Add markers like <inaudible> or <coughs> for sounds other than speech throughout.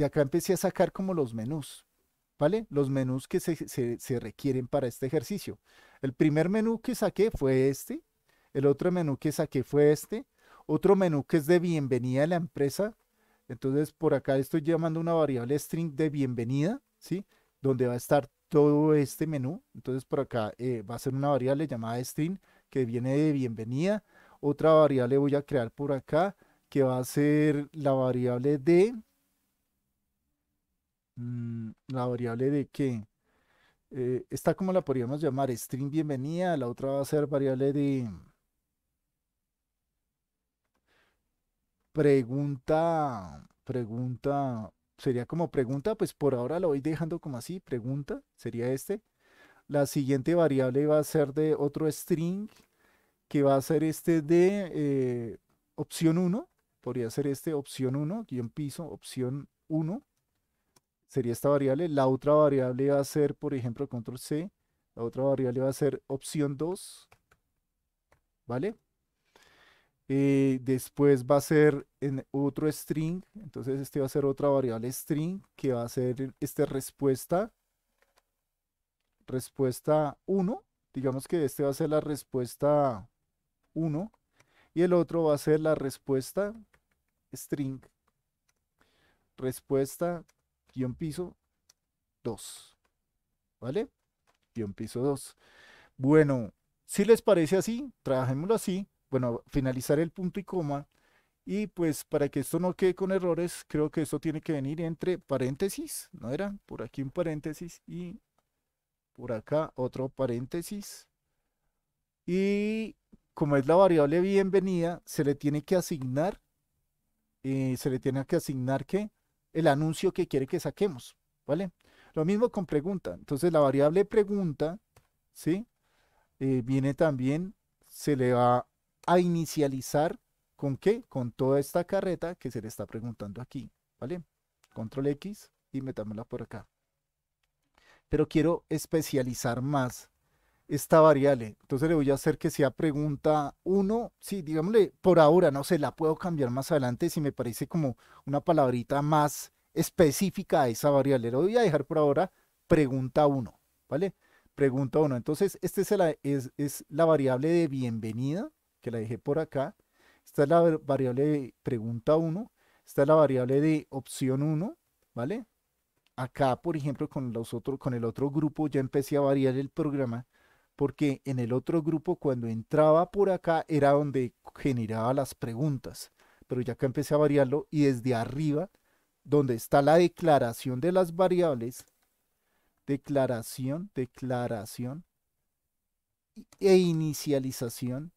y acá empecé a sacar como los menús, ¿vale? Los menús que se, requieren para este ejercicio. El primer menú que saqué fue este, el otro menú que saqué fue este, otro menú que es de bienvenida a la empresa. Entonces, por acá estoy llamando una variable string de bienvenida, ¿sí? Donde va a estar todo este menú. Entonces, por acá eh, va a ser una variable llamada string que viene de bienvenida. Otra variable voy a crear por acá que va a ser la variable de Mm, la variable de que está eh, esta como la podríamos llamar string bienvenida, la otra va a ser variable de pregunta, pregunta, sería como pregunta, pues por ahora lo voy dejando como así, pregunta, sería este. La siguiente variable va a ser de otro string, que va a ser este de eh, opción 1, podría ser este opción 1, en piso, opción 1 sería esta variable. La otra variable va a ser, por ejemplo, control C. La otra variable va a ser opción 2. ¿Vale? Eh, después va a ser en otro string. Entonces este va a ser otra variable string que va a ser esta respuesta. Respuesta 1. Digamos que este va a ser la respuesta 1. Y el otro va a ser la respuesta string. Respuesta guión piso 2. ¿Vale? Guión piso 2. Bueno, si les parece así, trabajémoslo así. Bueno, finalizar el punto y coma. Y pues para que esto no quede con errores, creo que esto tiene que venir entre paréntesis, ¿no era? Por aquí un paréntesis y por acá otro paréntesis. Y como es la variable bienvenida, se le tiene que asignar, eh, se le tiene que asignar que el anuncio que quiere que saquemos, ¿vale? Lo mismo con pregunta. Entonces la variable pregunta, ¿sí? Eh, viene también, se le va a inicializar con qué? Con toda esta carreta que se le está preguntando aquí, ¿vale? Control X y metámosla por acá. Pero quiero especializar más esta variable. Entonces le voy a hacer que sea pregunta 1, sí, digámosle, por ahora, no sé, la puedo cambiar más adelante si me parece como una palabrita más específica a esa variable. Le voy a dejar por ahora pregunta 1, ¿vale? Pregunta 1. Entonces, esta es la, es, la variable de bienvenida, que la dejé por acá. Esta es la variable de pregunta 1. Esta es la variable de opción 1, ¿vale? Acá, por ejemplo, con, los otro, con el otro grupo ya empecé a variar el programa porque en el otro grupo cuando entraba por acá era donde generaba las preguntas, pero ya acá empecé a variarlo y desde arriba, donde está la declaración de las variables, declaración, declaración e inicialización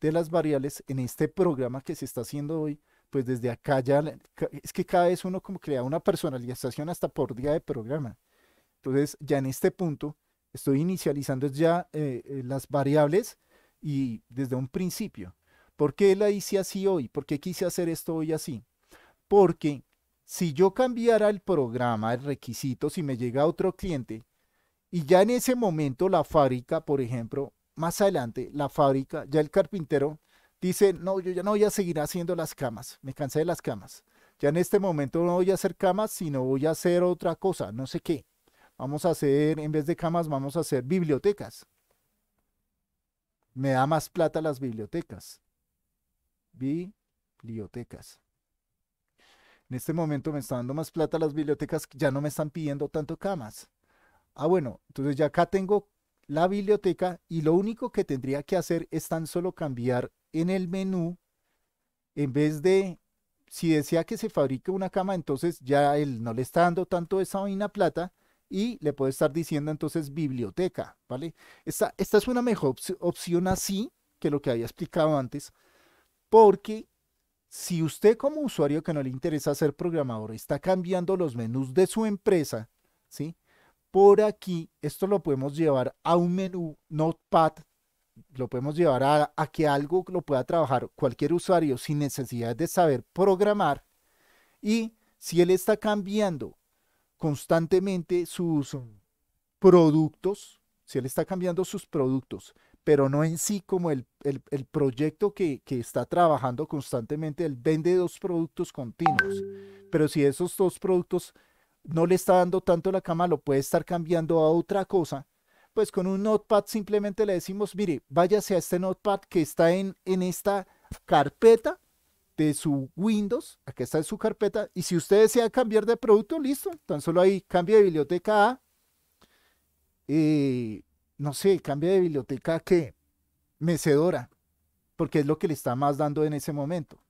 de las variables en este programa que se está haciendo hoy, pues desde acá ya, es que cada vez uno como crea una personalización hasta por día de programa. Entonces, ya en este punto, Estoy inicializando ya eh, eh, las variables y desde un principio. ¿Por qué la hice así hoy? ¿Por qué quise hacer esto hoy así? Porque si yo cambiara el programa, el requisito, si me llega otro cliente y ya en ese momento la fábrica, por ejemplo, más adelante, la fábrica, ya el carpintero dice, no, yo ya no voy a seguir haciendo las camas, me cansé de las camas. Ya en este momento no voy a hacer camas, sino voy a hacer otra cosa, no sé qué. Vamos a hacer, en vez de camas, vamos a hacer bibliotecas. Me da más plata las bibliotecas. Bibliotecas. En este momento me está dando más plata las bibliotecas, ya no me están pidiendo tanto camas. Ah, bueno, entonces ya acá tengo la biblioteca y lo único que tendría que hacer es tan solo cambiar en el menú, en vez de, si decía que se fabrique una cama, entonces ya él no le está dando tanto esa vaina plata, y le puede estar diciendo entonces biblioteca, ¿vale? Esta, esta es una mejor opción así que lo que había explicado antes, porque si usted como usuario que no le interesa ser programador está cambiando los menús de su empresa, ¿sí? Por aquí, esto lo podemos llevar a un menú Notepad, lo podemos llevar a que algo lo pueda trabajar cualquier usuario sin necesidad de saber programar. Y si él está cambiando constantemente sus productos, si él está cambiando sus productos, pero no en sí como el, proyecto que, que, está trabajando constantemente, él vende dos productos continuos, pero si esos dos productos no le está dando tanto la cama, lo puede estar cambiando a otra cosa, pues con un notepad simplemente le decimos, mire, váyase a este notepad que está en, en esta carpeta de su Windows, acá está en su carpeta, y si usted desea cambiar de producto, listo, tan solo ahí cambia de biblioteca a, eh, no sé, cambia de biblioteca que qué, mecedora, porque es lo que le está más dando en ese momento.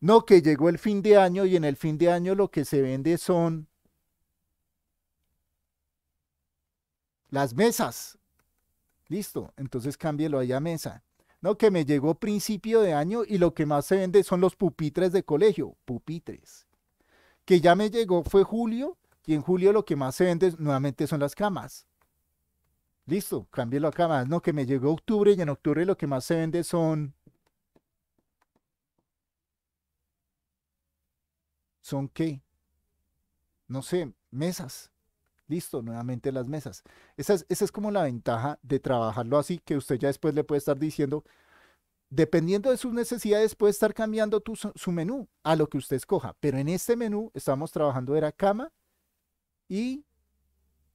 No, que llegó el fin de año y en el fin de año lo que se vende son las mesas. Listo, entonces cámbielo ahí a mesa que me llegó principio de año y lo que más se vende son los pupitres de colegio, pupitres. Que ya me llegó fue julio y en julio lo que más se vende nuevamente son las camas. Listo, cámbielo a camas. No, que me llegó octubre y en octubre lo que más se vende son... ¿Son qué? No sé, mesas. Listo, nuevamente las mesas. Esa es, como la ventaja de trabajarlo así, que usted ya después le puede estar diciendo, dependiendo de sus necesidades, puede estar cambiando su menú a lo que usted escoja. Pero en este menú estamos trabajando era cama y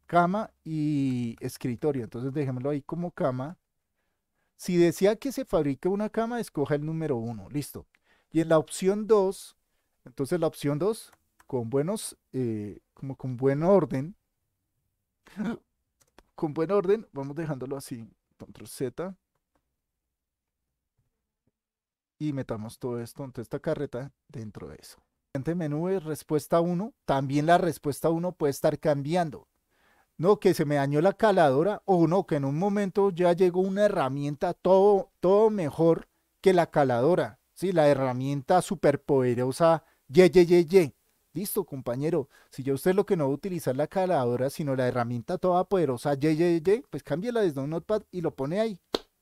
cama y escritorio. Entonces dejémoslo ahí como cama. Si decía que se fabrica una cama, escoja el número 1. Listo. Y en la opción 2, entonces la opción 2, con buenos, eh, como con buen orden, <laughs> con buen orden, vamos dejándolo así. Control Z. Y metamos todo esto, toda esta carreta dentro de eso. gente menú respuesta 1. También la respuesta 1 puede estar cambiando. No, que se me dañó la caladora o no, que en un momento ya llegó una herramienta todo, todo mejor que la caladora. ¿sí? La herramienta superpoderosa, ye, ye, Listo, compañero. Si ya usted lo que no va a utilizar la caladora, sino la herramienta toda poderosa pues cámbiela desde un notepad y lo pone ahí.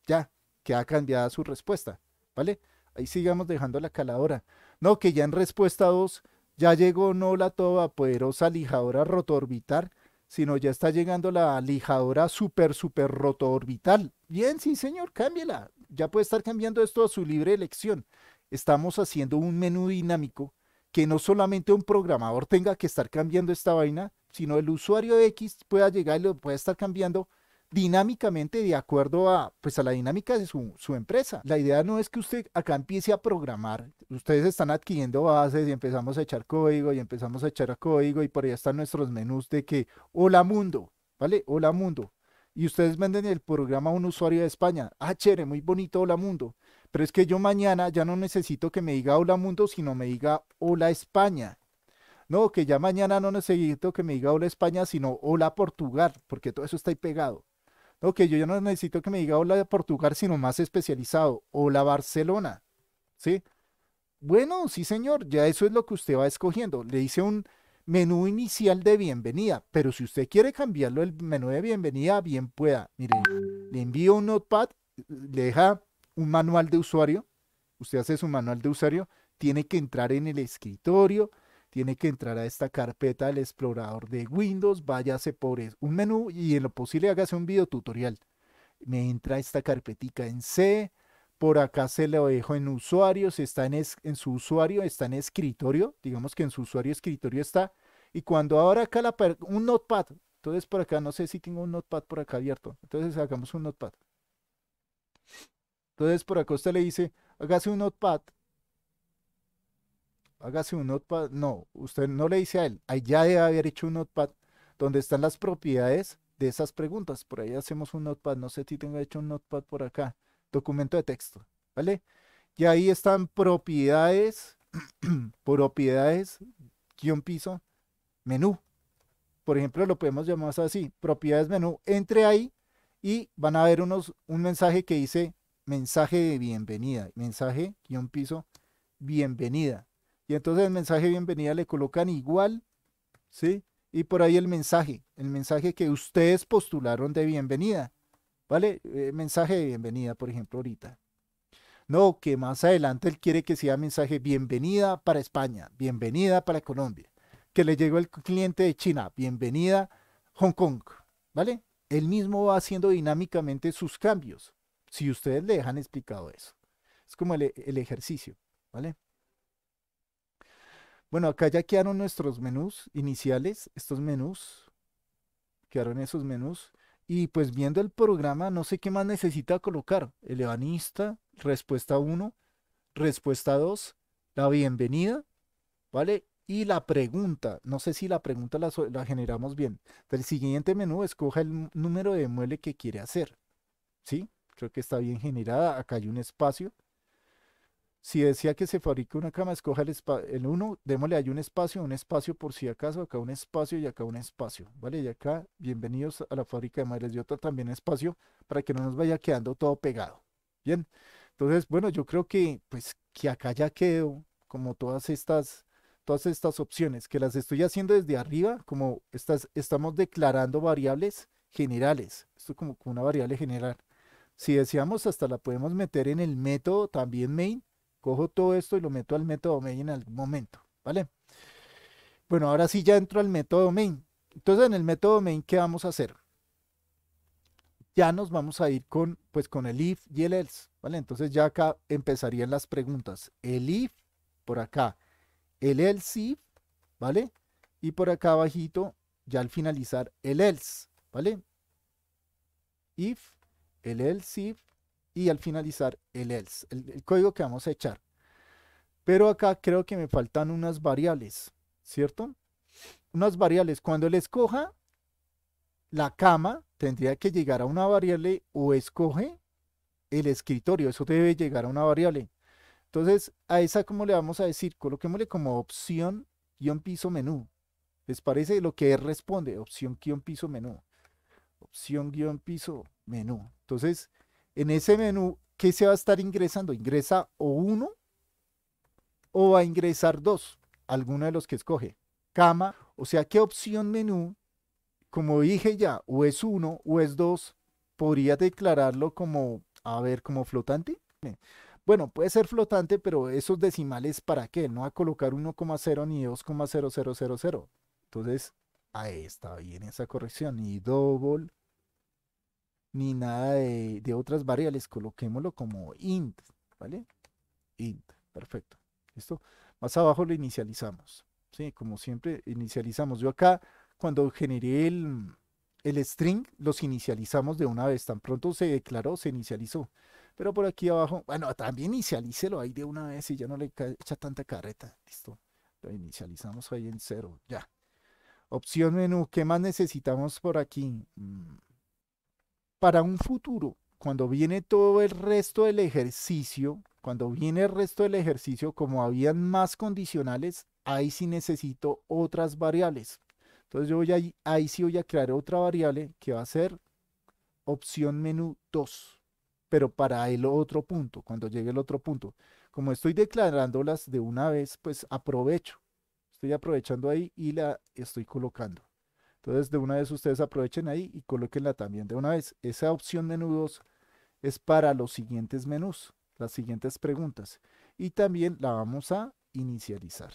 Ya, queda cambiada su respuesta. ¿Vale? Ahí sigamos dejando la caladora. No, que ya en respuesta 2 ya llegó no la toda poderosa lijadora rotoorbital, sino ya está llegando la lijadora super super rotoorbital. Bien, sí, señor, cámbiela. Ya puede estar cambiando esto a su libre elección. Estamos haciendo un menú dinámico que no solamente un programador tenga que estar cambiando esta vaina, sino el usuario X pueda llegar y lo pueda estar cambiando dinámicamente de acuerdo a, pues a la dinámica de su, su, empresa. La idea no es que usted acá empiece a programar. Ustedes están adquiriendo bases y empezamos a echar código y empezamos a echar código y por ahí están nuestros menús de que hola mundo, ¿vale? Hola mundo. Y ustedes venden el programa a un usuario de España. Ah, chévere, muy bonito, hola mundo. Pero es que yo mañana ya no necesito que me diga hola mundo, sino me diga hola España. No, que ya mañana no necesito que me diga hola España, sino hola Portugal, porque todo eso está ahí pegado. No, que yo ya no necesito que me diga hola Portugal, sino más especializado, hola Barcelona. ¿Sí? Bueno, sí señor, ya eso es lo que usted va escogiendo. Le hice un menú inicial de bienvenida, pero si usted quiere cambiarlo el menú de bienvenida, bien pueda. Mire, le envío un notepad, le deja un manual de usuario, usted hace su manual de usuario, tiene que entrar en el escritorio, tiene que entrar a esta carpeta del explorador de Windows, váyase por e-, un menú y en lo posible hágase un video tutorial. Me entra esta carpetica en C, por acá se lo dejo en usuarios, está en, en su usuario, está en escritorio, digamos que en su usuario escritorio está, y cuando ahora acá la, un notepad, entonces por acá no sé si tengo un notepad por acá abierto, entonces hagamos un notepad. Entonces por acá usted le dice, hágase un notepad. Hágase un notepad. No, usted no le dice a él. Allá debe haber hecho un notepad donde están las propiedades de esas preguntas. Por ahí hacemos un notepad. No sé si tenga hecho un notepad por acá. Documento de texto. ¿Vale? Y ahí están propiedades, <clears throat> propiedades, guión piso, menú. Por ejemplo, lo podemos llamar así, propiedades menú. Entre ahí y van a ver unos, un mensaje que dice mensaje de bienvenida, mensaje guión piso, bienvenida. Y entonces el mensaje de bienvenida le colocan igual, ¿sí? Y por ahí el mensaje, el mensaje que ustedes postularon de bienvenida, ¿vale? Eh, mensaje de bienvenida, por ejemplo, ahorita. No, que más adelante él quiere que sea mensaje bienvenida para España, bienvenida para Colombia, que le llegó el cliente de China, bienvenida Hong Kong, ¿vale? Él mismo va haciendo dinámicamente sus cambios si ustedes le dejan explicado eso. Es como el, ejercicio, ¿vale? Bueno, acá ya quedaron nuestros menús iniciales, estos menús, quedaron esos menús. Y pues viendo el programa, no sé qué más necesita colocar. El evanista. respuesta 1, respuesta 2, la bienvenida, ¿vale? Y la pregunta, no sé si la pregunta la, la generamos bien. Del siguiente menú, escoja el número de mueble que quiere hacer, ¿sí? creo que está bien generada, acá hay un espacio. Si decía que se fabrica una cama, escoja el, 1, démosle ahí un espacio, un espacio por si acaso, acá un espacio y acá un espacio, ¿vale? Y acá, bienvenidos a la fábrica de madres de otra, también espacio para que no nos vaya quedando todo pegado, ¿bien? Entonces, bueno, yo creo que, pues, que acá ya quedó, como todas estas todas estas opciones, que las estoy haciendo desde arriba, como estamos declarando variables generales, esto como, como una variable general. Si deseamos, hasta la podemos meter en el método también main. Cojo todo esto y lo meto al método main en algún momento, ¿vale? Bueno, ahora sí ya entro al método main. Entonces, en el método main, ¿qué vamos a hacer? Ya nos vamos a ir con, pues, con el if y el else, ¿vale? Entonces ya acá empezarían las preguntas. El if, por acá, el else if, ¿vale? Y por acá abajito, ya al finalizar, el else, ¿vale? If, el else y al finalizar el else, el, código que vamos a echar. Pero acá creo que me faltan unas variables, ¿cierto? Unas variables. Cuando él escoja la cama, tendría que llegar a una variable o escoge el escritorio. Eso debe llegar a una variable. Entonces, a esa, ¿cómo le vamos a decir? Coloquémosle como opción piso menú. ¿Les parece lo que responde? Opción piso menú. Opción guión piso menú. Entonces, en ese menú, ¿qué se va a estar ingresando? ¿Ingresa o uno o va a ingresar dos? Alguno de los que escoge. Cama, o sea, ¿qué opción menú? Como dije ya, o es uno o es dos, podría declararlo como, a ver, como flotante. Bueno, puede ser flotante, pero esos decimales para qué? No a colocar 1,0 ni 2,0000. Entonces, ahí está bien esa corrección. Y doble ni nada de, otras variables, coloquémoslo como int, ¿vale? Int, perfecto. ¿Listo? Más abajo lo inicializamos, ¿sí? Como siempre, inicializamos. Yo acá, cuando generé el, string, los inicializamos de una vez. Tan pronto se declaró, se inicializó. Pero por aquí abajo, bueno, también inicialícelo ahí de una vez y ya no le echa tanta carreta. Listo. Lo inicializamos ahí en cero, ya. Opción menú, ¿qué más necesitamos por aquí? Mm, para un futuro, cuando viene todo el resto del ejercicio, cuando viene el resto del ejercicio, como habían más condicionales, ahí sí necesito otras variables. Entonces yo voy ahí, ahí sí voy a crear otra variable que va a ser opción menú 2, pero para el otro punto, cuando llegue el otro punto. Como estoy declarándolas de una vez, pues aprovecho. Estoy aprovechando ahí y la estoy colocando. Entonces, de una vez ustedes aprovechen ahí y colóquenla también de una vez. Esa opción de nudos es para los siguientes menús, las siguientes preguntas. Y también la vamos a inicializar.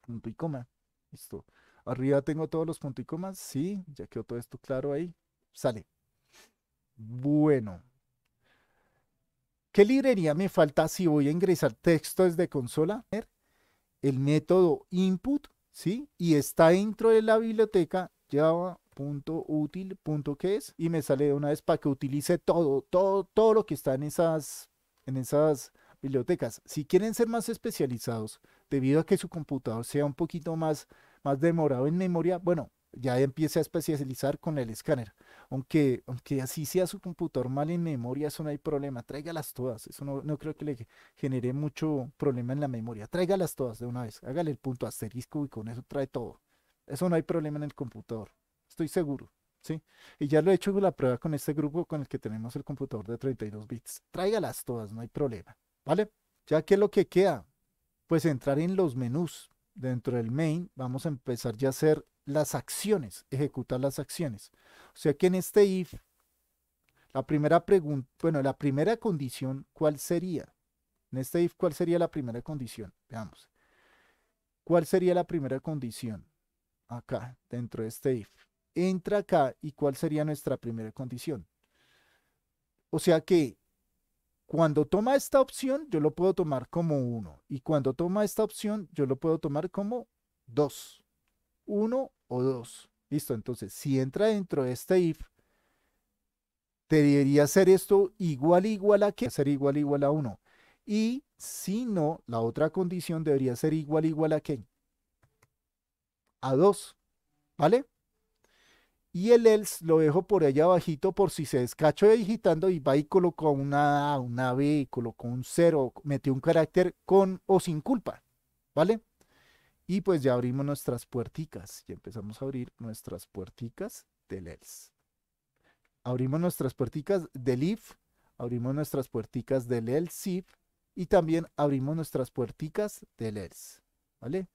Punto y coma. Listo. Arriba tengo todos los puntos y comas. Sí, ya quedó todo esto claro ahí. Sale. Bueno. ¿Qué librería me falta si voy a ingresar texto desde consola? El método input ¿sí? Y está dentro de la biblioteca java.util.que es y me sale de una vez para que utilice todo, todo, todo lo que está en esas, en esas bibliotecas. Si quieren ser más especializados, debido a que su computador sea un poquito más, más demorado en memoria, bueno, ya empiece a especializar con el escáner. Aunque, aunque así sea su computador mal en memoria, eso no hay problema. Tráigalas todas. Eso no, creo que le genere mucho problema en la memoria. Tráigalas todas de una vez. Hágale el punto asterisco y con eso trae todo. Eso no hay problema en el computador. Estoy seguro. ¿sí? Y ya lo he hecho la prueba con este grupo con el que tenemos el computador de 32 bits. Tráigalas todas, no hay problema. ¿Vale? Ya que lo que queda, pues entrar en los menús dentro del main, vamos a empezar ya a hacer las acciones, ejecutar las acciones. O sea que en este if, la primera pregunta, bueno, la primera condición, ¿cuál sería? En este if, ¿cuál sería la primera condición? Veamos. ¿Cuál sería la primera condición? Acá, dentro de este if. Entra acá y ¿cuál sería nuestra primera condición? O sea que cuando toma esta opción, yo lo puedo tomar como 1. Y cuando toma esta opción, yo lo puedo tomar como 2. 1 o 2. Listo, entonces si entra dentro de este if, debería ser esto igual igual a que ser igual igual a 1. Y si no, la otra condición debería ser igual igual a qué? A 2. ¿Vale? Y el else lo dejo por allá abajito por si se descacho de digitando y va y colocó una A, una B, colocó un 0, metió un carácter con o sin culpa. ¿Vale? Y pues ya abrimos nuestras puerticas, ya empezamos a abrir nuestras puerticas del ELS. Abrimos nuestras puerticas del if, abrimos nuestras puerticas del ELSIF. y también abrimos nuestras puerticas del ELS. ¿vale?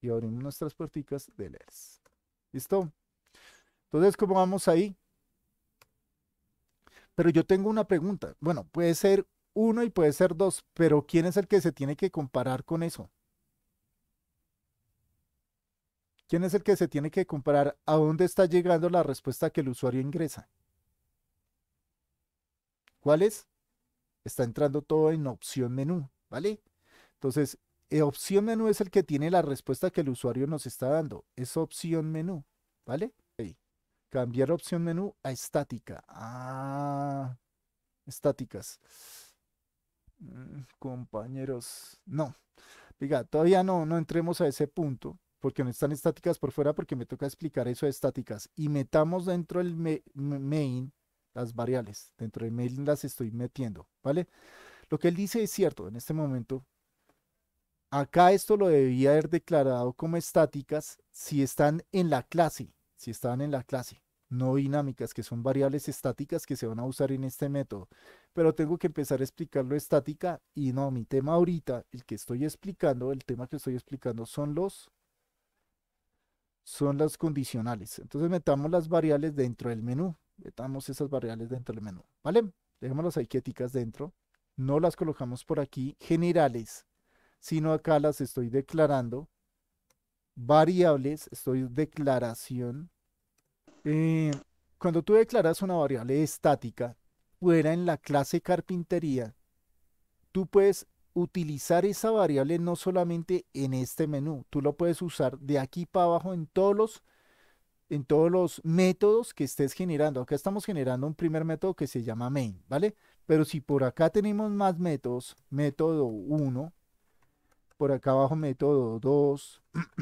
Y abrimos nuestras puerticas del ELS. ¿Listo? Entonces, ¿cómo vamos ahí? Pero yo tengo una pregunta. Bueno, puede ser uno y puede ser dos, pero ¿quién es el que se tiene que comparar con eso? ¿Quién es el que se tiene que comparar? ¿A dónde está llegando la respuesta que el usuario ingresa? ¿Cuál es? Está entrando todo en opción menú, ¿vale? Entonces, eh, opción menú es el que tiene la respuesta que el usuario nos está dando. Es opción menú, ¿vale? Cambiar opción menú a estática. Ah, estáticas. Mm, compañeros, no. Diga, todavía no, no entremos a ese punto porque no están estáticas por fuera, porque me toca explicar eso de estáticas. Y metamos dentro del main las variables. Dentro del main las estoy metiendo, ¿vale? Lo que él dice es cierto en este momento. Acá esto lo debía haber declarado como estáticas si están en la clase, si están en la clase, no dinámicas, que son variables estáticas que se van a usar en este método. Pero tengo que empezar a explicarlo estática y no, mi tema ahorita, el que estoy explicando, el tema que estoy explicando son los son las condicionales. Entonces metamos las variables dentro del menú. Metamos esas variables dentro del menú. ¿Vale? Dejémoslas ahí quieticas dentro. No las colocamos por aquí generales, sino acá las estoy declarando. Variables, estoy declaración. Eh, cuando tú declaras una variable estática fuera en la clase carpintería, tú puedes utilizar esa variable no solamente en este menú, tú lo puedes usar de aquí para abajo en todos los en todos los métodos que estés generando. Acá estamos generando un primer método que se llama main, ¿vale? Pero si por acá tenemos más métodos, método 1, por acá abajo método 2, <clears throat>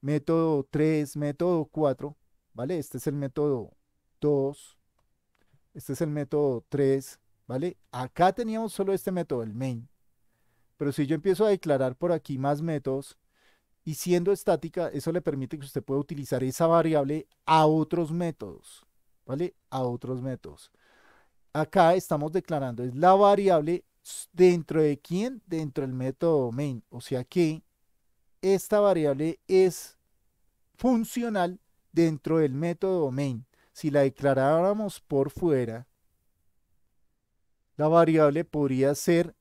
método 3, método 4, ¿vale? Este es el método 2, este es el método 3, ¿Vale? Acá teníamos solo este método, el main. Pero si yo empiezo a declarar por aquí más métodos y siendo estática, eso le permite que usted pueda utilizar esa variable a otros métodos, ¿vale? A otros métodos. Acá estamos declarando, es la variable dentro de quién? Dentro del método main. O sea que esta variable es funcional dentro del método main. Si la declaráramos por fuera, la variable podría ser,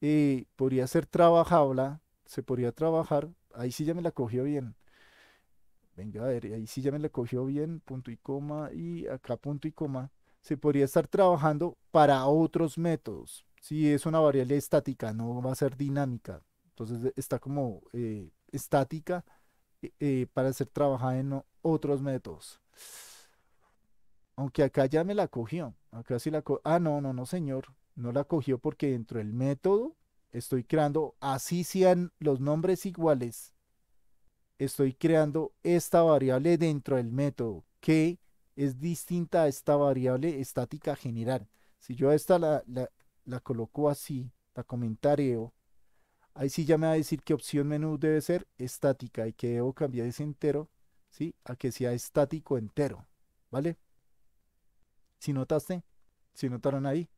eh, podría ser trabajable, se podría trabajar, ahí sí ya me la cogió bien. Venga, a ver, ahí sí ya me la cogió bien, punto y coma, y acá punto y coma. Se podría estar trabajando para otros métodos. Si es una variable estática, no va a ser dinámica. Entonces e, está como eh, estática eh, para ser trabajada en otros métodos. Aunque acá ya me la cogió. Acá sí la cogió. Ah, no, no, no, señor. No la cogió porque dentro del método estoy creando, así sean los nombres iguales, estoy creando esta variable dentro del método que es distinta a esta variable estática general. Si yo esta la, la, coloco así, la comentaré ahí sí ya me va a decir que opción menú debe ser estática y que debo cambiar ese entero ¿sí? a que sea estático entero. ¿Vale? Si notaste, si notaron ahí.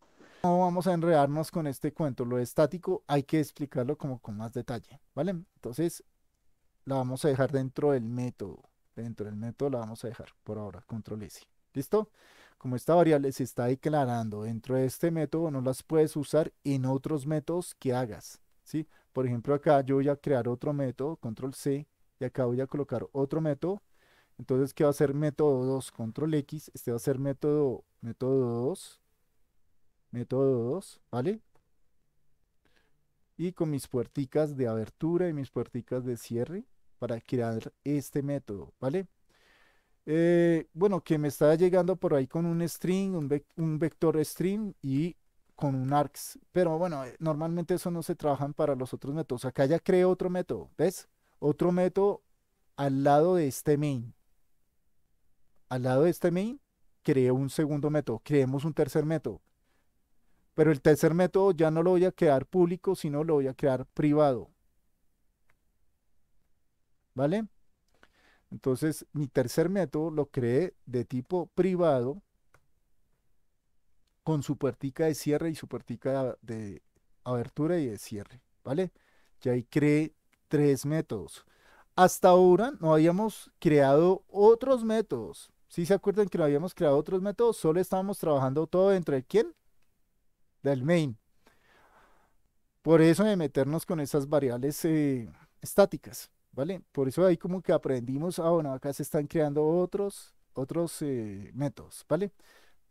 No vamos a enredarnos con este cuento. Lo estático hay que explicarlo como con más detalle, ¿vale? Entonces, la vamos a dejar dentro del método. Dentro del método la vamos a dejar por ahora, control S. ¿Listo? Como esta variable se está declarando dentro de este método, no las puedes usar en otros métodos que hagas. ¿sí? Por ejemplo, acá yo voy a crear otro método, control C, y acá voy a colocar otro método entonces, ¿qué va a ser método 2? Control X, este va a ser método, método 2, método 2, ¿vale? Y con mis puerticas de abertura y mis puerticas de cierre para crear este método, ¿vale? Eh, bueno, que me está llegando por ahí con un string, un, vector string y con un arcs Pero bueno, eh, normalmente eso no se trabaja para los otros métodos. Acá ya creo otro método, ¿ves? Otro método al lado de este main al lado de este main, creé un segundo método, creemos un tercer método. Pero el tercer método ya no lo voy a crear público, sino lo voy a crear privado. ¿Vale? Entonces, mi tercer método lo creé de tipo privado con su puertica de cierre y su puertica de abertura y de cierre. ¿Vale? Ya ahí creé tres métodos. Hasta ahora no habíamos creado otros métodos. ¿Sí se acuerdan que no habíamos creado otros métodos? Solo estábamos trabajando todo dentro de quién? Del main. Por eso de meternos con esas variables eh, estáticas, ¿vale? Por eso ahí como que aprendimos, ah, bueno, acá se están creando otros, otros eh, métodos, ¿vale?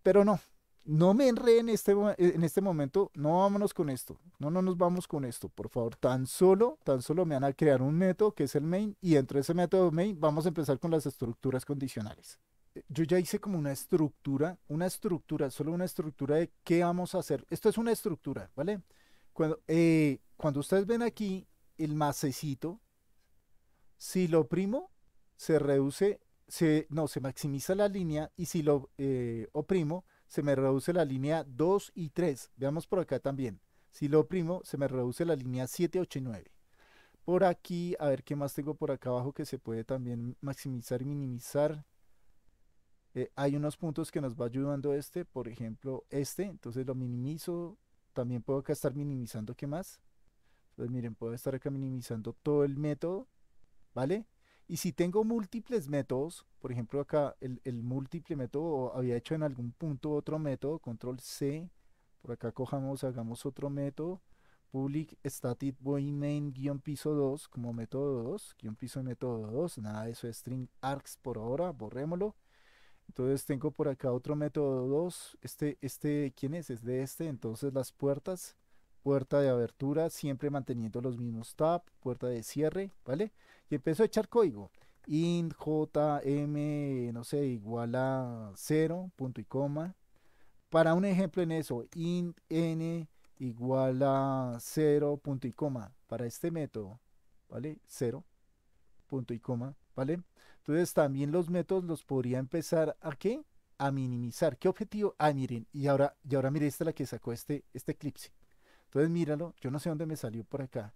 Pero no, no me enrede en este, eh, en este momento, no vámonos con esto, no, no nos vamos con esto, por favor, tan solo, tan solo me van a crear un método que es el main y dentro de ese método main vamos a empezar con las estructuras condicionales yo ya hice como una estructura, una estructura, solo una estructura de qué vamos a hacer. Esto es una estructura, ¿vale? Cuando, eh, cuando ustedes ven aquí el macecito, si lo oprimo, se reduce, se, no, se maximiza la línea y si lo eh, oprimo, se me reduce la línea 2 y 3. Veamos por acá también. Si lo oprimo, se me reduce la línea 7, 8 y 9. Por aquí, a ver qué más tengo por acá abajo que se puede también maximizar y minimizar. Eh, hay unos puntos que nos va ayudando este, por ejemplo, este, entonces lo minimizo, también puedo acá estar minimizando qué más. Entonces pues miren, puedo estar acá minimizando todo el método, ¿vale? Y si tengo múltiples métodos, por ejemplo acá el, múltiple método, había hecho en algún punto otro método, control C, por acá cojamos, hagamos otro método, public static void main guión piso 2 como método 2, guión piso método 2, nada eso es string arcs por ahora, borrémoslo. Entonces tengo por acá otro método 2. Este, este, ¿quién es? Es de este. Entonces las puertas, puerta de abertura, siempre manteniendo los mismos tab, puerta de cierre, ¿vale? Y empiezo a echar código. int, jm, no sé, igual a 0, punto y coma. Para un ejemplo en eso, int n igual a 0, punto y coma. Para este método, ¿vale? 0, punto y coma, ¿vale? Entonces también los métodos los podría empezar a qué? A minimizar. ¿Qué objetivo? Ah, miren, y ahora, y ahora mire esta la que sacó este, este eclipse. Entonces míralo, yo no sé dónde me salió por acá.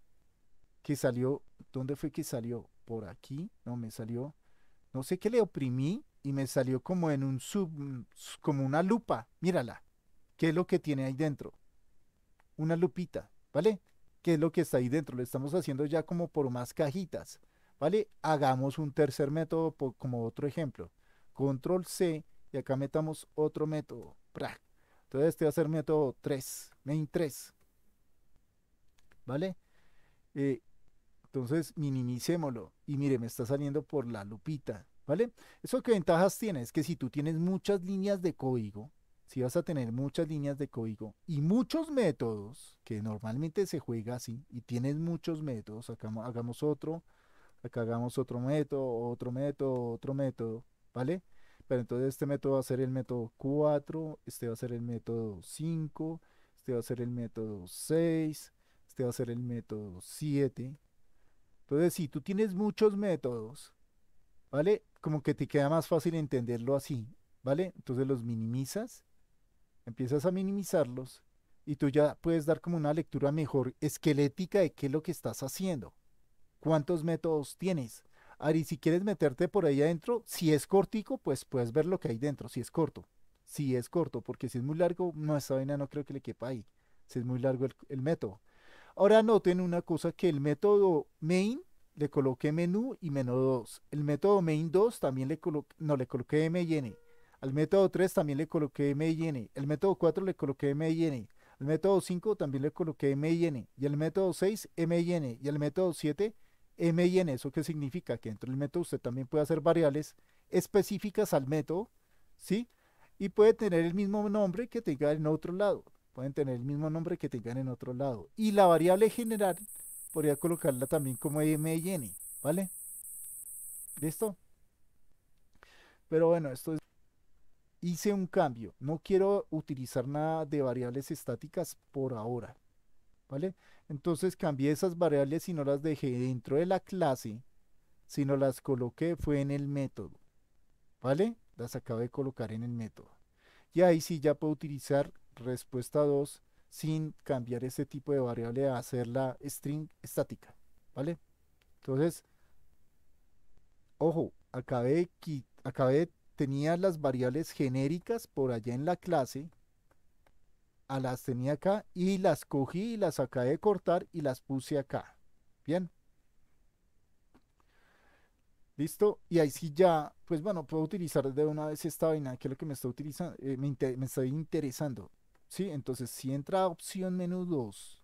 ¿Qué salió, ¿dónde fue que salió? Por aquí, no, me salió, no sé qué le oprimí y me salió como en un sub, mm, como una lupa, mírala. ¿Qué es lo que tiene ahí dentro? Una lupita, ¿vale? ¿Qué es lo que está ahí dentro? Lo estamos haciendo ya como por más cajitas. ¿Vale? Hagamos un tercer método como otro ejemplo. Control C y acá metamos otro método. Entonces este va a ser método 3, main 3. ¿Vale? Eh, entonces minimicémoslo. Y mire, me está saliendo por la lupita. ¿Vale? Eso qué ventajas tiene es que si tú tienes muchas líneas de código, si vas a tener muchas líneas de código y muchos métodos, que normalmente se juega así, y tienes muchos métodos, hagamos otro, acá hagamos otro método, otro método, otro método, ¿vale? Pero entonces este método va a ser el método 4, este va a ser el método 5, este va a ser el método 6, este va a ser el método 7. Entonces si tú tienes muchos métodos, ¿vale? Como que te queda más fácil entenderlo así, ¿vale? Entonces los minimizas, empiezas a minimizarlos y tú ya puedes dar como una lectura mejor esquelética de qué es lo que estás haciendo cuántos métodos tienes. Ari, si quieres meterte por ahí adentro, si es cortico, pues puedes ver lo que hay dentro, si es corto. Si es corto, porque si es muy largo, no, esta vaina no creo que le quepa ahí. Si es muy largo el, método. Ahora noten una cosa que el método main le coloqué menú y menú 2. El método main 2 también le coloqué, no, le coloqué m y n. Al método 3 también le coloqué m y n. El método 4 le coloqué m y n. El método 5 también le coloqué m y n. Y el método 6 m y n. Y el método 7 M y N, eso qué significa que dentro del método usted también puede hacer variables específicas al método, ¿sí? Y puede tener el mismo nombre que tenga en otro lado. Pueden tener el mismo nombre que tengan en otro lado. Y la variable general podría colocarla también como M y N, ¿vale? ¿Listo? Pero bueno, esto es... Hice un cambio. No quiero utilizar nada de variables estáticas por ahora, ¿vale? Entonces cambié esas variables y no las dejé dentro de la clase, sino las coloqué fue en el método. ¿Vale? Las acabé de colocar en el método. Y ahí sí ya puedo utilizar respuesta 2 sin cambiar ese tipo de variable a hacerla string estática. ¿Vale? Entonces, ojo, acabé, acabé, tenía las variables genéricas por allá en la clase las tenía acá y las cogí y las acabé de cortar y las puse acá. Bien. Listo. Y ahí sí ya, pues bueno, puedo utilizar de una vez esta vaina, que es lo que me está utilizando, eh, me, está interesando. Sí, entonces si entra opción menú 2,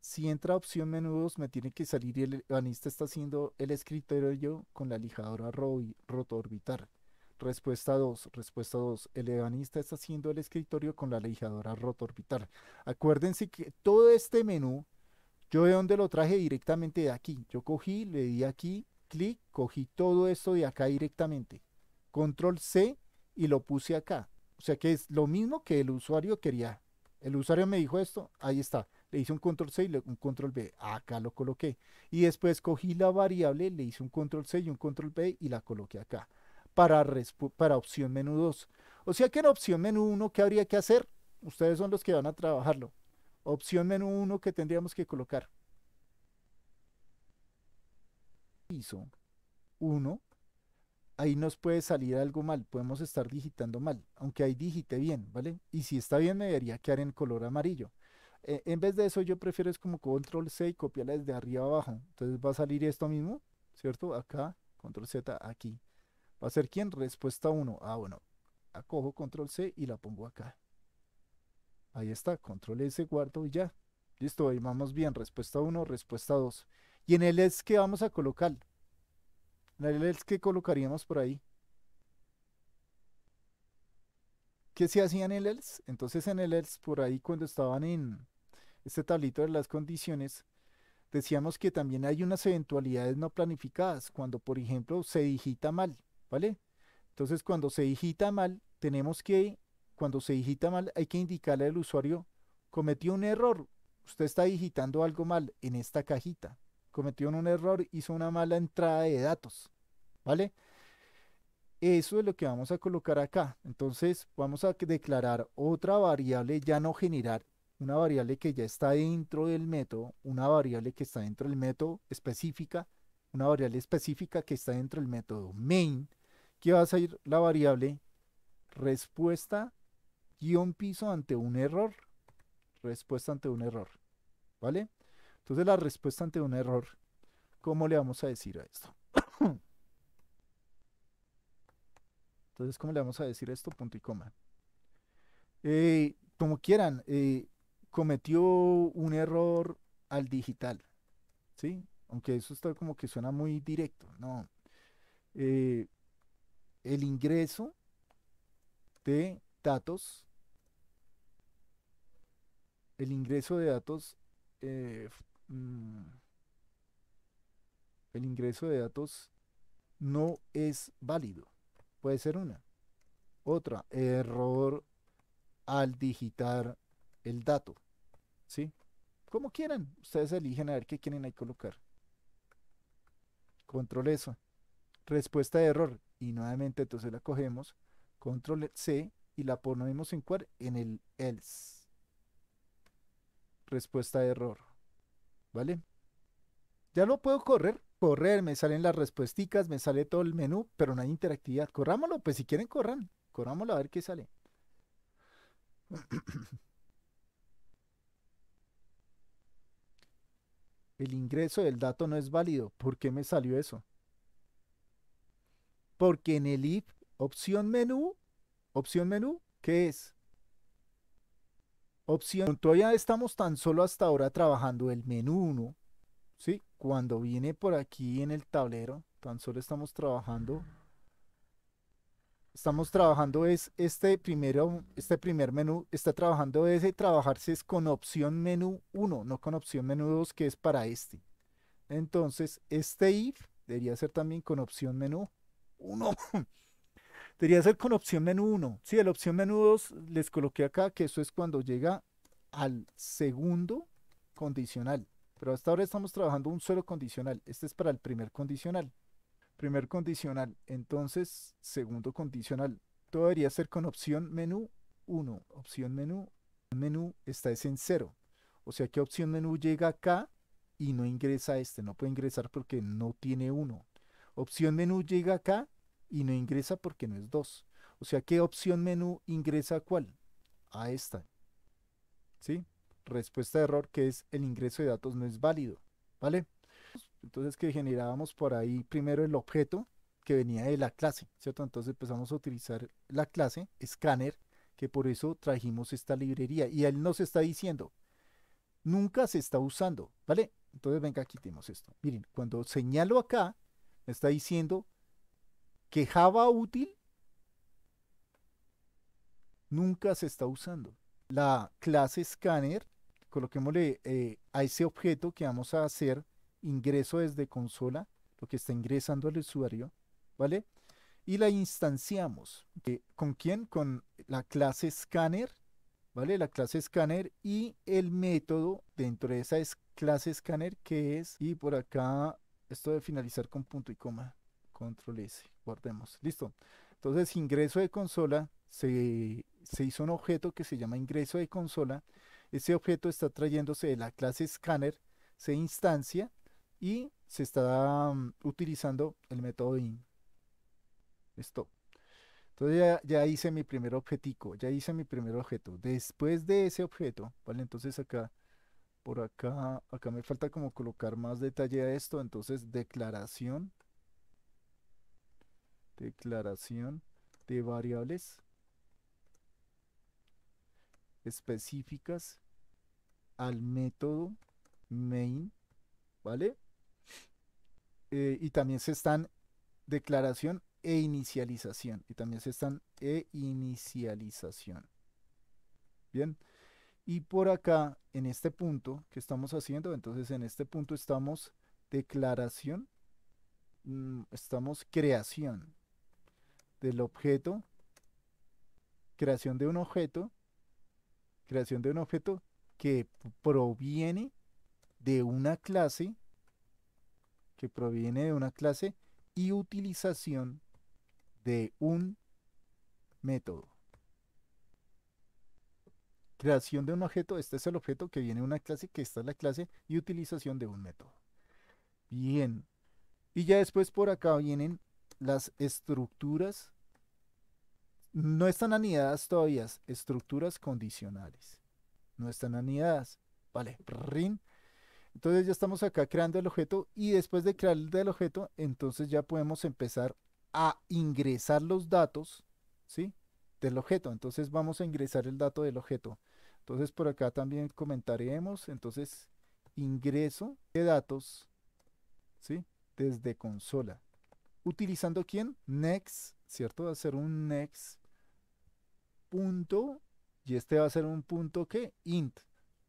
si entra opción menú 2, me tiene que salir y el banista está haciendo el escritorio yo, con la lijadora ro roto orbital. Respuesta 2. Respuesta 2. El ebanista está haciendo el escritorio con la lijadora orbital, Acuérdense que todo este menú, yo de dónde lo traje directamente de aquí. Yo cogí, le di aquí, clic, cogí todo esto de acá directamente. Control C y lo puse acá. O sea que es lo mismo que el usuario quería. El usuario me dijo esto, ahí está. Le hice un control C y un control B. Acá lo coloqué. Y después cogí la variable, le hice un control C y un control B y la coloqué acá para, para opción menú 2. O sea que en opción menú 1, ¿qué habría que hacer? Ustedes son los que van a trabajarlo. Opción menú 1 que tendríamos que colocar. Piso 1. Ahí nos puede salir algo mal. Podemos estar digitando mal. Aunque ahí digite bien, ¿vale? Y si está bien, me debería quedar en color amarillo. E, en vez de eso, yo prefiero es como control C y copiarla desde arriba abajo. Entonces va a salir esto mismo, ¿cierto? Acá, control Z aquí. ¿Va a ser quién? Respuesta 1. Ah, bueno, acojo control C y la pongo acá. Ahí está, control S, guardo y ya. Listo, ahí vamos bien. Respuesta 1, respuesta 2. ¿Y en el es que vamos a colocar? En el else que colocaríamos por ahí. ¿Qué se hacía en el else? Entonces en el else, por ahí cuando estaban en este tablito de las condiciones, decíamos que también hay unas eventualidades no planificadas, cuando por ejemplo se digita mal. ¿vale? Entonces, cuando se digita mal, tenemos que, cuando se digita mal, hay que indicarle al usuario, cometió un error, usted está digitando algo mal en esta cajita, cometió un error, hizo una mala entrada de datos, ¿vale? Eso es lo que vamos a colocar acá. Entonces, vamos a declarar otra variable ya no generar, una variable que ya está dentro del método, una variable que está dentro del método específica, una variable específica que está dentro del método main, que va a ser la variable respuesta guión piso ante un error. Respuesta ante un error. ¿Vale? Entonces la respuesta ante un error, ¿cómo le vamos a decir a esto? <coughs> Entonces, ¿cómo le vamos a decir esto? Punto y coma. Eh, como quieran, eh, cometió un error al digital. ¿Sí? Aunque eso está como que suena muy directo. No. Eh, el ingreso de datos, el ingreso de datos, eh, mm, el ingreso de datos no es válido. Puede ser una. Otra, error al digitar el dato. ¿Sí? Como quieran. Ustedes eligen a ver qué quieren ahí colocar. Control eso. Respuesta de error y nuevamente entonces la cogemos, control e, C y la ponemos en En el else. Respuesta de error. ¿Vale? Ya lo puedo correr, correr, me salen las respuesticas, me sale todo el menú, pero no hay interactividad. Corrámoslo, pues si quieren corran, corrámoslo a ver qué sale. <clears throat> el ingreso del dato no es válido. ¿Por qué me salió eso? Porque en el if, opción menú, opción menú, ¿qué es? Opción, todavía estamos tan solo hasta ahora trabajando el menú 1, ¿sí? Cuando viene por aquí en el tablero, tan solo estamos trabajando estamos trabajando es este primero, este primer menú, está trabajando ese trabajarse es con opción menú 1, no con opción menú 2 que es para este. Entonces, este if debería ser también con opción menú uno. <laughs> Debería ser con opción menú 1. Sí, la opción menú 2 les coloqué acá que eso es cuando llega al segundo condicional. Pero hasta ahora estamos trabajando un solo condicional. Este es para el primer condicional. Primer condicional, entonces segundo condicional. Todo debería ser con opción menú 1. Opción menú, menú está es en 0. O sea que opción menú llega acá y no ingresa este. No puede ingresar porque no tiene 1. Opción menú llega acá y no ingresa porque no es 2. O sea, ¿qué opción menú ingresa a cuál? A esta. ¿Sí? Respuesta de error que es el ingreso de datos no es válido. ¿Vale? Entonces que generábamos por ahí primero el objeto que venía de la clase, ¿cierto? Entonces empezamos a utilizar la clase, Scanner, que por eso trajimos esta librería. Y él nos está diciendo, nunca se está usando, ¿vale? Entonces venga, quitemos esto. Miren, cuando señalo acá, está diciendo que Java útil nunca se está usando. La clase scanner, coloquémosle eh, a ese objeto que vamos a hacer ingreso desde consola, lo que está ingresando al usuario, ¿vale? Y la instanciamos. Eh, ¿Con quién? Con la clase scanner, ¿vale? La clase scanner y el método dentro de esa clase scanner que es, y por acá esto de finalizar con punto y coma, control S, guardemos, listo. Entonces ingreso de consola, se, hizo un objeto que se llama ingreso de consola, ese objeto está trayéndose de la clase scanner, se instancia y se está mm, utilizando el método in. Listo. Entonces ya, ya, hice mi primer objetico, ya hice mi primer objeto. Después de ese objeto, ¿vale? Entonces acá por acá, acá me falta como colocar más detalle a esto, entonces declaración, declaración de variables específicas al método main, ¿vale? Eh, y también se están declaración e inicialización, y también se están e inicialización. Bien. Y por acá, en este punto que estamos haciendo, entonces en este punto estamos declaración, mm, estamos creación del objeto, creación de un objeto, creación de un objeto que proviene de una clase, que proviene de una clase y utilización de un método. Creación de un objeto, este es el objeto que viene una clase, que esta es la clase, y utilización de un método. Bien. Y ya después por acá vienen las estructuras. No están anidadas todavía, estructuras condicionales. No están anidadas. Vale, Entonces ya estamos acá creando el objeto y después de crear el objeto, entonces ya podemos empezar a ingresar los datos, ¿sí? del objeto. Entonces vamos a ingresar el dato del objeto. Entonces por acá también comentaremos. Entonces ingreso de datos ¿sí? desde consola. ¿Utilizando quién? Next, ¿cierto? Va a ser un next punto y este va a ser un punto que int.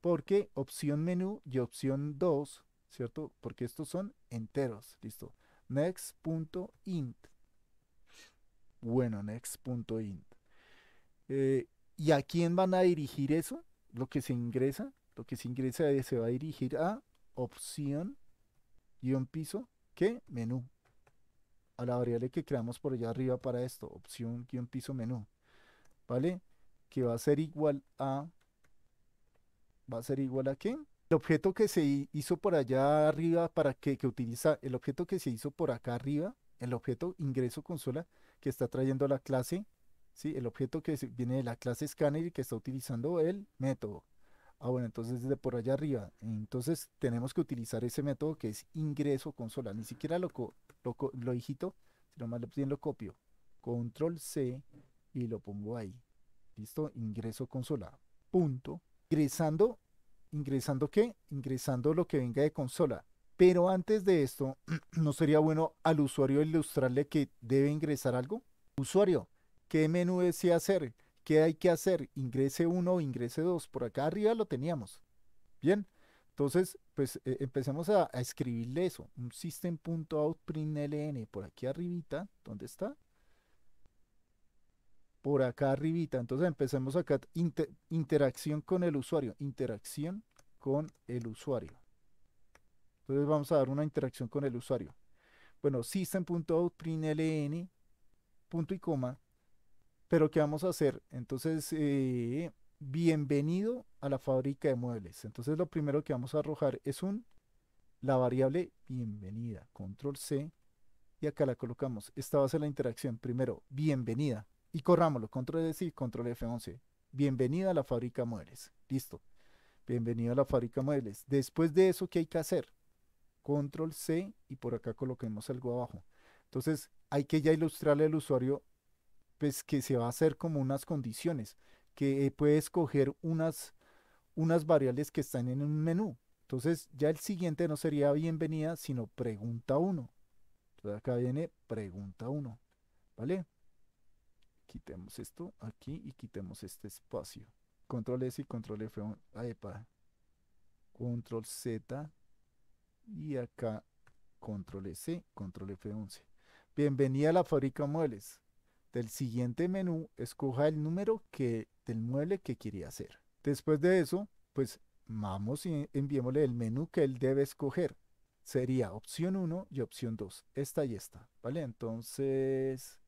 Porque opción menú y opción 2, ¿cierto? Porque estos son enteros, listo. Next.int. Bueno, next.int. Eh, ¿Y a quién van a dirigir eso? Lo que se ingresa, lo que se ingresa se va a dirigir a opción, guión piso, que menú. A la variable que creamos por allá arriba para esto, opción, guión piso, menú. ¿Vale? Que va a ser igual a, va a ser igual a qué? El objeto que se hizo por allá arriba, para que, que utiliza, el objeto que se hizo por acá arriba, el objeto ingreso consola que está trayendo la clase ¿sí? El objeto que viene de la clase scanner y que está utilizando el método. Ah, bueno, entonces desde por allá arriba. Entonces tenemos que utilizar ese método que es ingreso consola. Ni siquiera lo, lo, lo hijito, sino más bien lo copio. Control C y lo pongo ahí. ¿Listo? Ingreso consola. Punto. Ingresando, ¿ingresando qué? Ingresando lo que venga de consola. Pero antes de esto, <clears throat> ¿no sería bueno al usuario ilustrarle que debe ingresar algo? Usuario, qué menú desea hacer, qué hay que hacer, ingrese 1 o ingrese 2. Por acá arriba lo teníamos. Bien, entonces pues eh, empecemos a, escribirle eso. Un system.outprintln por aquí arribita, ¿dónde está? Por acá arribita. Entonces empecemos acá, interacción con el usuario, interacción con el usuario. Entonces vamos a dar una interacción con el usuario. Bueno, system.outprintln punto y coma pero ¿qué vamos a hacer? Entonces, eh, bienvenido a la fábrica de muebles. Entonces, lo primero que vamos a arrojar es un la variable bienvenida, control C, y acá la colocamos. Esta va a ser la interacción. Primero, bienvenida, y corrámoslo, control C e, y control F11. Bienvenida a la fábrica de muebles. Listo. Bienvenido a la fábrica de muebles. Después de eso, ¿qué hay que hacer? Control C y por acá coloquemos algo abajo. Entonces, hay que ya ilustrarle al usuario pues que se va a hacer como unas condiciones, que eh, puede escoger unas, unas variables que están en un menú. Entonces ya el siguiente no sería bienvenida, sino pregunta 1. Entonces acá viene pregunta 1, ¿vale? Quitemos esto aquí y quitemos este espacio. Control S y Control F. Oh, ah, para Control Z y acá Control S Control F11. Bienvenida a la fábrica de muebles. Del siguiente menú, escoja el número que, del mueble que quería hacer. Después de eso, pues vamos y enviémosle el menú que él debe escoger. Sería opción 1 y opción 2, esta y esta, ¿vale? Entonces,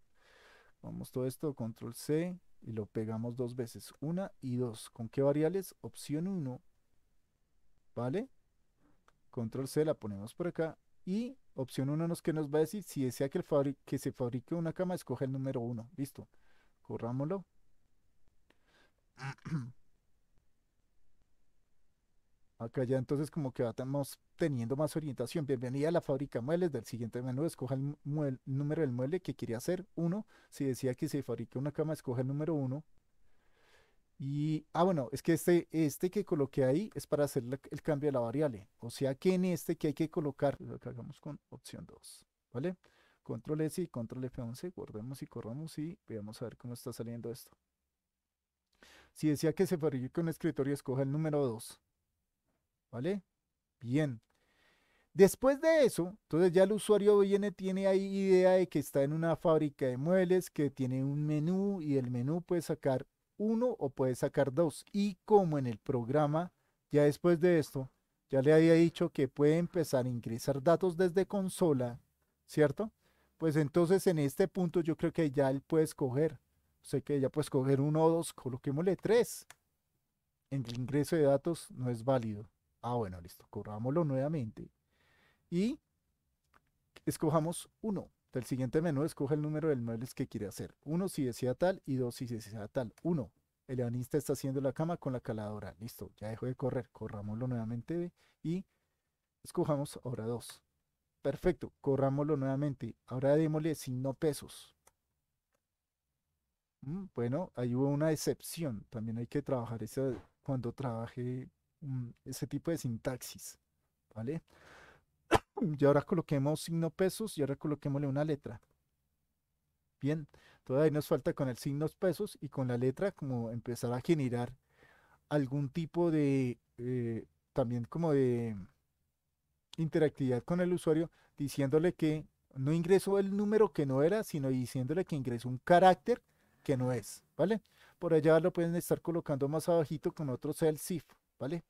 vamos todo esto, control C, y lo pegamos dos veces, una y dos. ¿Con qué variables? Opción 1, ¿vale? Control C la ponemos por acá y Opción 1 nos, que nos va a decir, si desea que, que se fabrique una cama, escoge el número 1. Listo. Corrámoslo. <clears throat> Acá ya entonces como que estamos teniendo más orientación. Bienvenida a la fábrica muebles del siguiente menú. Escoja el número del mueble que quería hacer. 1. Si decía que se fabrique una cama, escoge el número 1. Y, ah, bueno, es que este, este que coloqué ahí es para hacer el cambio de la variable. O sea que en este que hay que colocar, lo que hagamos con opción 2, ¿vale? Control S y Control F11, guardemos y corramos y veamos a ver cómo está saliendo esto. Si decía que se fabrique un escritorio, escoja el número 2, ¿vale? Bien. Después de eso, entonces ya el usuario viene, tiene ahí idea de que está en una fábrica de muebles, que tiene un menú y el menú puede sacar uno o puede sacar dos. Y como en el programa, ya después de esto, ya le había dicho que puede empezar a ingresar datos desde consola, ¿cierto? Pues entonces en este punto yo creo que ya él puede escoger. Sé que ya puede escoger uno o dos, coloquémosle tres. El ingreso de datos no es válido. Ah, bueno, listo, corrámoslo nuevamente. Y escojamos uno el siguiente menú escoge el número de muebles que quiere hacer. uno si desea tal y dos si desea tal. uno, El leonista está haciendo la cama con la caladora. Listo, ya dejó de correr. corramoslo nuevamente y escojamos ahora dos Perfecto, corramoslo nuevamente. Ahora démosle signo pesos. Mm, bueno, ahí hubo una excepción. También hay que trabajar eso cuando trabaje mm, ese tipo de sintaxis. ¿Vale? y ahora coloquemos signo pesos y ahora coloquémosle una letra. Bien, todavía nos falta con el signo pesos y con la letra como empezar a generar algún tipo de, eh, también como de interactividad con el usuario, diciéndole que no ingresó el número que no era, sino diciéndole que ingresó un carácter que no es, ¿vale? Por allá lo pueden estar colocando más abajito con otro cell ¿vale?